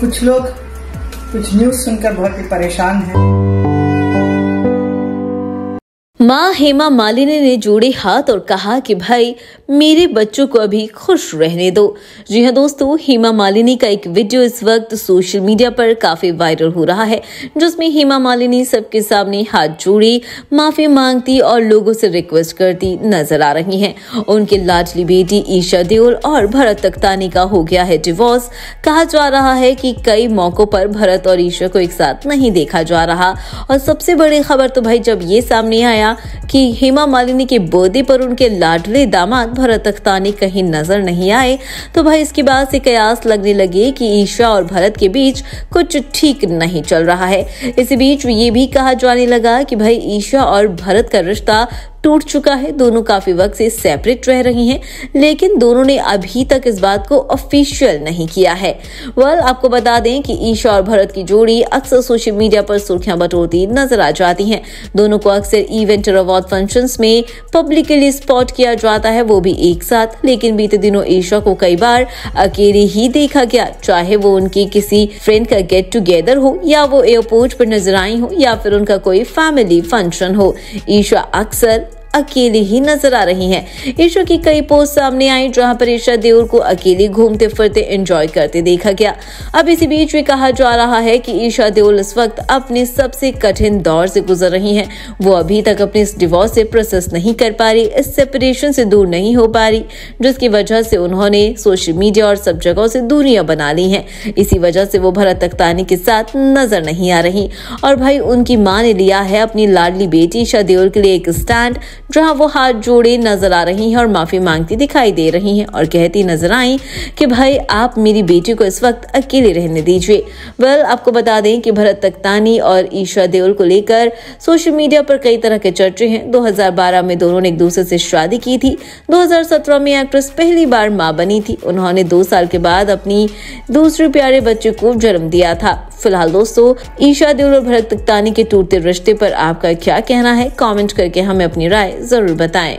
कुछ लोग कुछ न्यूज सुनकर बहुत ही परेशान हैं। माँ हेमा मालिनी ने जोड़े हाथ और कहा कि भाई मेरे बच्चों को अभी खुश रहने दो जी हाँ दोस्तों हेमा मालिनी का एक वीडियो इस वक्त सोशल मीडिया पर काफी वायरल हो रहा है जिसमें हेमा मालिनी सबके सामने हाथ जोड़ी माफी मांगती और लोगों से रिक्वेस्ट करती नजर आ रही हैं उनके लाडली बेटी ईशा देओल और भरत तख्तानी का हो गया है डिवोर्स कहा जा रहा है की कई मौकों पर भरत और ईशा को एक साथ नहीं देखा जा रहा और सबसे बड़ी खबर तो भाई जब ये सामने आया कि हेमा मालिनी के बर्थडे पर उनके लाडले दामाद भरत अख्तानी कहीं नजर नहीं आए तो भाई इसके बाद से कयास लगने लगे कि ईशा और भरत के बीच कुछ ठीक नहीं चल रहा है इसी बीच ये भी कहा जाने लगा कि भाई ईशा और भरत का रिश्ता टूट चुका है दोनों काफी वक्त से सेपरेट रह रही हैं लेकिन दोनों ने अभी तक इस बात को ऑफिशियल नहीं किया है वेल आपको बता दें कि ईशा और भरत की जोड़ी अक्सर सोशल मीडिया पर सुर्खियां बटोरती नजर आ जाती हैं दोनों को अक्सर इवेंट और अवार्ड फंक्शन में पब्लिकली स्पॉट किया जाता है वो भी एक साथ लेकिन बीते दिनों ईशा को कई बार अकेले ही देखा गया चाहे वो उनकी किसी फ्रेंड का गेट टूगेदर हो या वो एयरपोर्ट पर नजर आई हो या फिर उनका कोई फैमिली फंक्शन हो ईशा अक्सर अकेले ही नजर आ रही हैं। ईशा की कई पोस्ट सामने आई जहां पर ईशा देओल को अकेले घूमते फिरते एंजॉय करते देखा गया अब इसी बीच भी कहा जा रहा है कि ईशा देओल इस वक्त अपने सबसे कठिन दौर से गुजर रही हैं। वो अभी तक अपने इस डिवोर्स से प्रोसेस नहीं कर पा रही इस सेपरेशन से दूर नहीं हो पा रही जिसकी वजह से उन्होंने सोशल मीडिया और सब जगह से दूरियां बना ली है इसी वजह से वो भरत तख्तानी के साथ नजर नहीं आ रही और भाई उनकी माँ ने लिया है अपनी लाडली बेटी ईशा देओल के लिए एक स्टैंड जहां वो हाथ जोड़े नजर आ रही हैं और माफी मांगती दिखाई दे रही हैं और कहती नजर आई कि भाई आप मेरी बेटी को इस वक्त अकेले रहने दीजिए वेल आपको बता दें कि भरत तख्तानी और ईशा देओल को लेकर सोशल मीडिया पर कई तरह के चर्चे हैं 2012 में दोनों ने एक दूसरे से शादी की थी 2017 में एक्ट्रेस पहली बार माँ बनी थी उन्होंने दो साल के बाद अपनी दूसरे प्यारे बच्चे को जन्म दिया था फिलहाल दोस्तों ईशा देवल और भरत तख्तानी के टूटते रिश्ते पर आपका क्या कहना है कॉमेंट करके हमें अपनी राय जरूर बताएं